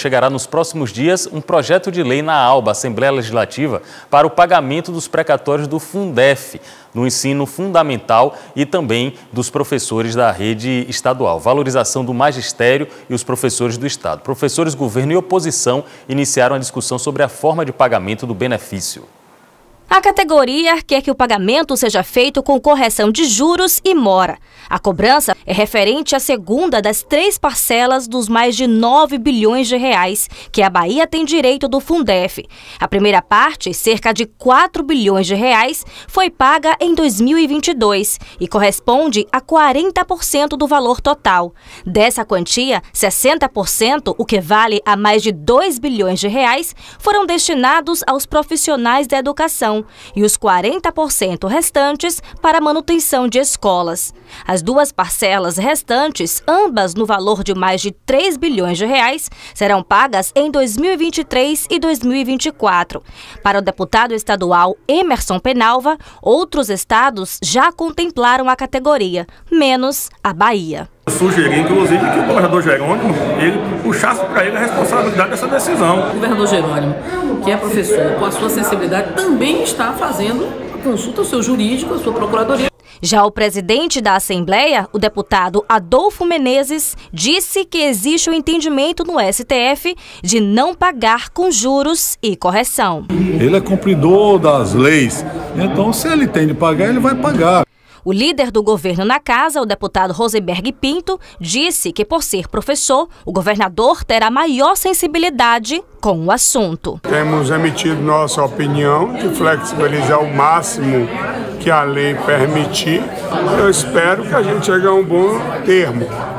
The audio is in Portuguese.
Chegará nos próximos dias um projeto de lei na ALBA, Assembleia Legislativa, para o pagamento dos precatórios do Fundef, no ensino fundamental e também dos professores da rede estadual. Valorização do magistério e os professores do Estado. Professores, governo e oposição iniciaram a discussão sobre a forma de pagamento do benefício. A categoria quer que o pagamento seja feito com correção de juros e mora. A cobrança é referente à segunda das três parcelas dos mais de 9 bilhões de reais que a Bahia tem direito do Fundef. A primeira parte, cerca de 4 bilhões de reais, foi paga em 2022 e corresponde a 40% do valor total. Dessa quantia, 60%, o que vale a mais de 2 bilhões de reais, foram destinados aos profissionais da educação educação e os 40% restantes para manutenção de escolas. As duas parcelas restantes, ambas no valor de mais de 3 bilhões de reais, serão pagas em 2023 e 2024. Para o deputado estadual Emerson Penalva, outros estados já contemplaram a categoria, menos a Bahia. sugeri, inclusive, que o governador Jerônimo ele puxasse para ele a responsabilidade dessa decisão. Governador Jerônimo, que é professor, com a sua sensibilidade, também está fazendo a consulta ao seu jurídico, à sua procuradoria. Já o presidente da Assembleia, o deputado Adolfo Menezes, disse que existe o um entendimento no STF de não pagar com juros e correção. Ele é cumpridor das leis, então se ele tem de pagar, ele vai pagar. O líder do governo na casa, o deputado Rosenberg Pinto, disse que, por ser professor, o governador terá maior sensibilidade com o assunto. Temos emitido nossa opinião de flexibilizar o máximo que a lei permitir. Eu espero que a gente chegue a um bom termo.